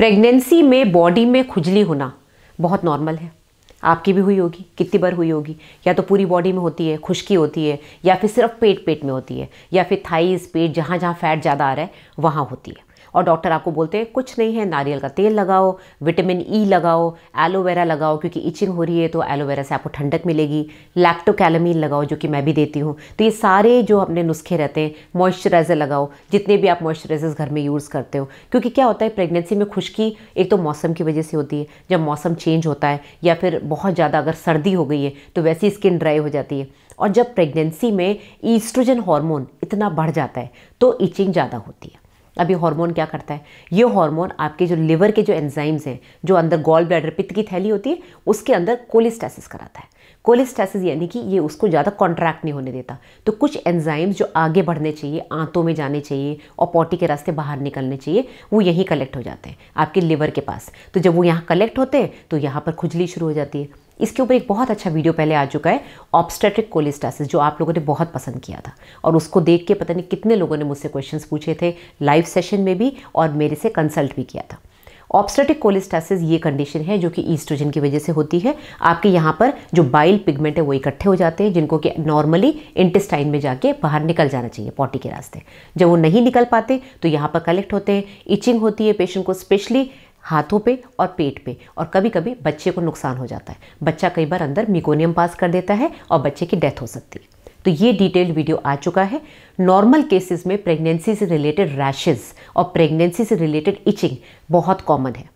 pregnancy में body में खुजली होना बहुत नॉर्मल है आपकी भी हुई होगी कितनी बार हुई होगी या तो पूरी बॉडी में होती है खुश्की होती है या फिर सिर्फ पेट पेट में होती है या फिर थाइस पेट जहाँ जहाँ फैट ज़्यादा आ रहा है वहाँ होती है और डॉक्टर आपको बोलते हैं कुछ नहीं है नारियल का तेल लगाओ विटामिन ई e लगाओ एलोवेरा लगाओ क्योंकि इचिंग हो रही है तो एलोवेरा से आपको ठंडक मिलेगी लैक्टोकैलमीन लगाओ जो कि मैं भी देती हूँ तो ये सारे जो अपने नुस्खे रहते हैं मॉइस्चराइज़र लगाओ जितने भी आप मॉइस्चराइजर्स घर में यूज़ करते हो क्योंकि क्या होता है प्रेगनेंसी में खुश्की एक तो मौसम की वजह से होती है जब मौसम चेंज होता है या फिर बहुत ज़्यादा अगर सर्दी हो गई है तो वैसी स्किन ड्राई हो जाती है और जब प्रेगनेंसी में ईस्ट्रोजन हार्मोन इतना बढ़ जाता है तो इचिंग ज़्यादा होती है अब ये हार्मोन क्या करता है ये हार्मोन आपके जो लिवर के जो एंजाइम्स हैं जो अंदर गॉल ब्लैडर पित्त की थैली होती है उसके अंदर कोलिस्टेसिस कराता है कोलिस्टेसिस यानी कि ये उसको ज़्यादा कॉन्ट्रैक्ट नहीं होने देता तो कुछ एंजाइम्स जो आगे बढ़ने चाहिए आंतों में जाने चाहिए और पॉटी के रास्ते बाहर निकलने चाहिए वो यहीं कलेक्ट हो जाते हैं आपके लिवर के पास तो जब वो यहाँ कलेक्ट होते हैं तो यहाँ पर खुजली शुरू हो जाती है इसके ऊपर एक बहुत अच्छा वीडियो पहले आ चुका है ऑब्स्टेट्रिक कोलिस्टासिस जो आप लोगों ने बहुत पसंद किया था और उसको देख के पता नहीं कितने लोगों ने मुझसे क्वेश्चंस पूछे थे लाइव सेशन में भी और मेरे से कंसल्ट भी किया था ऑप्स्टेटिक कोलिस्टासिस ये कंडीशन है जो कि ईस्ट्रोजन की वजह से होती है आपके यहाँ पर जो बाइल पिगमेंट है वो इकट्ठे हो जाते हैं जिनको कि नॉर्मली इंटेस्टाइन में जाके बाहर निकल जाना चाहिए पॉटी के रास्ते जब वो नहीं निकल पाते तो यहाँ पर कलेक्ट होते हैं इचिंग होती है पेशेंट को स्पेशली हाथों पे और पेट पे और कभी कभी बच्चे को नुकसान हो जाता है बच्चा कई बार अंदर मिकोनियम पास कर देता है और बच्चे की डेथ हो सकती है तो ये डिटेल्ड वीडियो आ चुका है नॉर्मल केसेस में प्रेगनेंसी से रिलेटेड रैशेज और प्रेगनेंसी से रिलेटेड इचिंग बहुत कॉमन है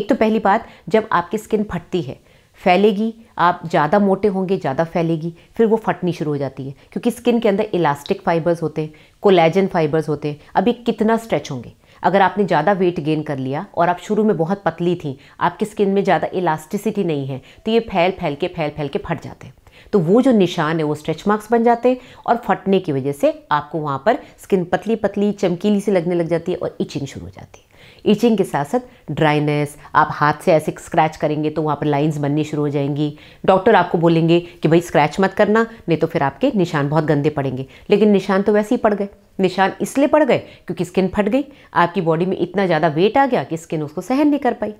एक तो पहली बात जब आपकी स्किन फटती है फैलेगी आप ज़्यादा मोटे होंगे ज़्यादा फैलेगी फिर वो फटनी शुरू हो जाती है क्योंकि स्किन के अंदर इलास्टिक फाइबर्स होते हैं कोलेजन फाइबर्स होते हैं अभी कितना स्ट्रेच होंगे अगर आपने ज़्यादा वेट गेन कर लिया और आप शुरू में बहुत पतली थी आपकी स्किन में ज़्यादा इलास्टिसिटी नहीं है तो ये फैल फैल के फैल फैल के फट जाते हैं तो वो जो निशान है वो स्ट्रेच मार्क्स बन जाते हैं और फटने की वजह से आपको वहाँ पर स्किन पतली पतली चमकीली सी लगने लग जाती है और इचिंग शुरू हो जाती है ईचिंग के साथ साथ ड्राइनेस आप हाथ से ऐसे स्क्रैच करेंगे तो वहाँ पर लाइंस बननी शुरू हो जाएंगी डॉक्टर आपको बोलेंगे कि भाई स्क्रैच मत करना नहीं तो फिर आपके निशान बहुत गंदे पड़ेंगे लेकिन निशान तो वैसे ही पड़ गए निशान इसलिए पड़ गए क्योंकि स्किन फट गई आपकी बॉडी में इतना ज़्यादा वेट आ गया कि स्किन उसको सहन नहीं कर पाई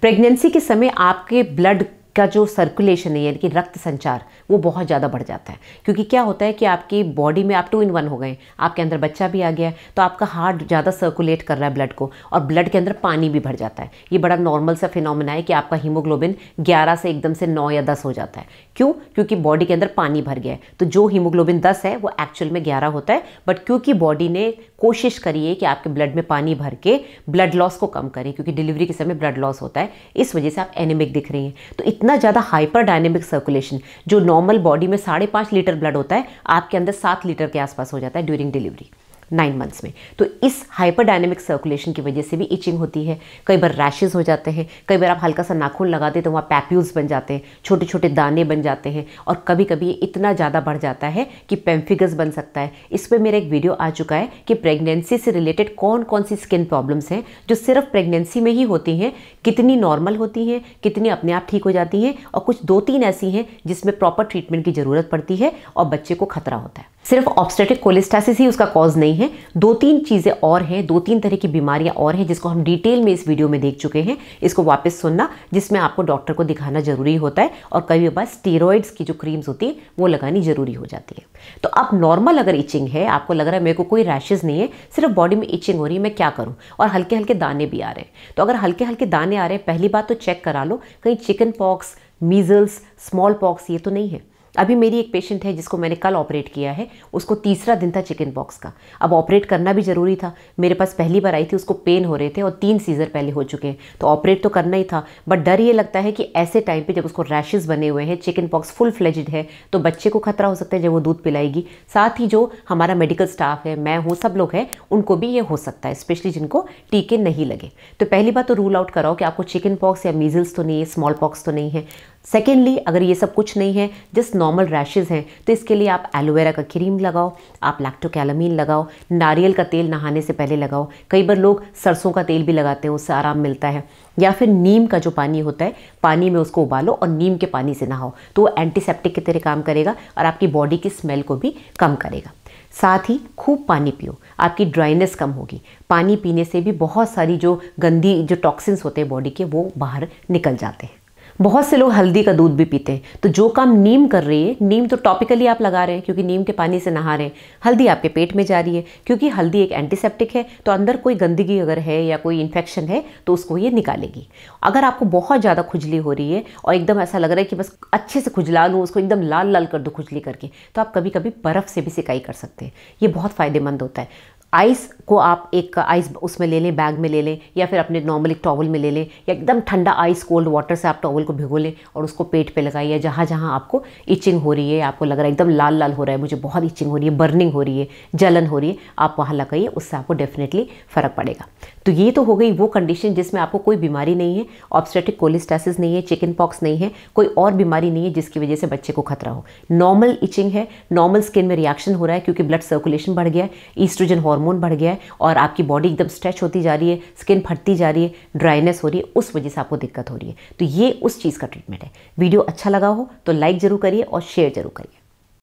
प्रेगनेंसी के समय आपके ब्लड का जो सर्कुलेशन है यानी कि रक्त संचार वो बहुत ज़्यादा बढ़ जाता है क्योंकि क्या होता है कि आपकी बॉडी में आप टू इन वन हो गए आपके अंदर बच्चा भी आ गया तो आपका हार्ट ज़्यादा सर्कुलेट कर रहा है ब्लड को और ब्लड के अंदर पानी भी भर जाता है ये बड़ा नॉर्मल सा फिनोमिना है कि आपका हीमोग्लोबिन ग्यारह से एकदम से नौ या दस हो जाता है क्यों क्योंकि बॉडी के अंदर पानी भर गया है तो जो हीमोग्लोबिन दस है वो एक्चुअल में ग्यारह होता है बट क्योंकि बॉडी ने कोशिश करी है कि आपके ब्लड में पानी भर के ब्लड लॉस को कम करें क्योंकि डिलीवरी के समय ब्लड लॉस होता है इस वजह से आप एनेमिक दिख रही हैं तो इतना ज़्यादा हाइपर डायनेमिक सर्कुलेशन जो नॉर्मल बॉडी में साढ़े पाँच लीटर ब्लड होता है आपके अंदर सात लीटर के आसपास हो जाता है ड्यूरिंग डिलीवरी नाइन मंथ्स में तो इस हाइपर डायनेमिक सर्कुलेशन की वजह से भी इचिंग होती है कई बार रैशेज़ हो जाते हैं कई बार आप हल्का सा नाखून लगाते हैं तो वहाँ पैप्यूल्स बन जाते हैं छोटे छोटे दाने बन जाते हैं और कभी कभी ये इतना ज़्यादा बढ़ जाता है कि पेम्फिगस बन सकता है इस पर मेरा एक वीडियो आ चुका है कि प्रेगनेंसी से रिलेटेड कौन कौन सी स्किन प्रॉब्लम्स हैं जो सिर्फ प्रेगनेंसी में ही होती हैं कितनी नॉर्मल होती हैं कितनी अपने आप ठीक हो जाती हैं और कुछ दो तीन ऐसी हैं जिसमें प्रॉपर ट्रीटमेंट की ज़रूरत पड़ती है और बच्चे को खतरा होता है सिर्फ ऑब्स्टेटिक कोलिस्टासिस ही उसका कॉज नहीं है दो तीन चीज़ें और हैं दो तीन तरह की बीमारियां और हैं जिसको हम डिटेल में इस वीडियो में देख चुके हैं इसको वापस सुनना जिसमें आपको डॉक्टर को दिखाना जरूरी होता है और कई बार स्टीरोइड्स की जो क्रीम्स होती हैं वो लगानी जरूरी हो जाती है तो अब नॉर्मल अगर इचिंग है आपको लग रहा है मेरे को कोई रैशेज़ नहीं है सिर्फ बॉडी में इचिंग हो रही है मैं क्या करूँ और हल्के हल्के दाने भी आ रहे हैं तो अगर हल्के हल्के दाने आ रहे हैं पहली बात तो चेक करा लो कहीं chicken pox measles small pox ये तो नहीं है अभी मेरी एक पेशेंट है जिसको मैंने कल ऑपरेट किया है उसको तीसरा दिन था चिकन बॉक्स का अब ऑपरेट करना भी ज़रूरी था मेरे पास पहली बार आई थी उसको पेन हो रहे थे और तीन सीज़र पहले हो चुके हैं तो ऑपरेट तो करना ही था बट डर ये लगता है कि ऐसे टाइम पर जब उसको रैशेज़ बने हुए हैं चिकन पॉक्स फुल फ्लेजड है तो बच्चे को खतरा हो सकता है जब वो दूध पिलाएगी साथ ही जो हमारा मेडिकल स्टाफ है मैं हूँ सब लोग हैं उनको भी ये हो सकता है स्पेशली जिनको टीके नहीं लगे तो पहली बात तो रूल आउट कराओ कि आपको चिकन पॉक्स या मीजल्स तो नहीं है स्मॉल पॉक्स तो नहीं है सेकेंडली अगर ये सब कुछ नहीं है जस्ट नॉर्मल रैशेज हैं तो इसके लिए आप एलोवेरा का क्रीम लगाओ आप लैक्टोकैलमीन लगाओ नारियल का तेल नहाने से पहले लगाओ कई बार लोग सरसों का तेल भी लगाते हैं उससे आराम मिलता है या फिर नीम का जो पानी होता है पानी में उसको उबालो और नीम के पानी से नहाओ तो वो एंटीसेप्टिक की तरह काम करेगा और आपकी बॉडी की स्मेल को भी कम करेगा साथ ही खूब पानी पियो आपकी ड्राइनेस कम होगी पानी पीने से भी बहुत सारी जो गंदी जो टॉक्सिन्स होते हैं बॉडी के वो बाहर निकल जाते हैं बहुत से लोग हल्दी का दूध भी पीते हैं तो जो काम नीम कर रही है नीम तो टॉपिकली आप लगा रहे हैं क्योंकि नीम के पानी से नहा रहे हैं हल्दी आपके पेट में जा रही है क्योंकि हल्दी एक एंटीसेप्टिक है तो अंदर कोई गंदगी अगर है या कोई इन्फेक्शन है तो उसको ये निकालेगी अगर आपको बहुत ज़्यादा खुजली हो रही है और एकदम ऐसा लग रहा है कि बस अच्छे से खुजला लूँ उसको एकदम लाल लाल कर दो खुजली करके तो आप कभी कभी बर्फ़ से भी सिकाई कर सकते हैं ये बहुत फ़ायदेमंद होता है आइस को आप एक आइस उसमें ले लें बैग में ले लें या फिर अपने नॉर्मल एक टॉवल में ले लें या एकदम ठंडा आइस कोल्ड वाटर से आप टॉवल को भिगो लें और उसको पेट पे लगाइए जहाँ जहाँ आपको इचिंग हो रही है आपको लग रहा है एकदम लाल लाल हो रहा है मुझे बहुत इचिंग हो रही है बर्निंग हो रही है जलन हो रही है आप वहाँ लगाइए उससे आपको डेफिनेटली फ़र्क पड़ेगा तो ये तो हो गई वो कंडीशन जिसमें आपको कोई बीमारी नहीं है ऑब्स्टेटिक कोलिस्टासिस नहीं है चिकन पॉक्स नहीं है कोई और बीमारी नहीं है जिसकी वजह से बच्चे को खतरा हो नॉर्मल इचिंग है नॉर्मल स्किन में रिएक्शन हो रहा है क्योंकि ब्लड सर्कुलेशन बढ़ गया है ईस्ट्रोजन हार्मोन बढ़ गया है और आपकी बॉडी एकदम स्ट्रेच होती जा रही है स्किन फटती जा रही है ड्राइनेस हो रही है उस वजह से आपको दिक्कत हो रही है तो ये उस चीज़ का ट्रीटमेंट है वीडियो अच्छा लगा हो तो लाइक ज़रूर करिए और शेयर ज़रूर करिए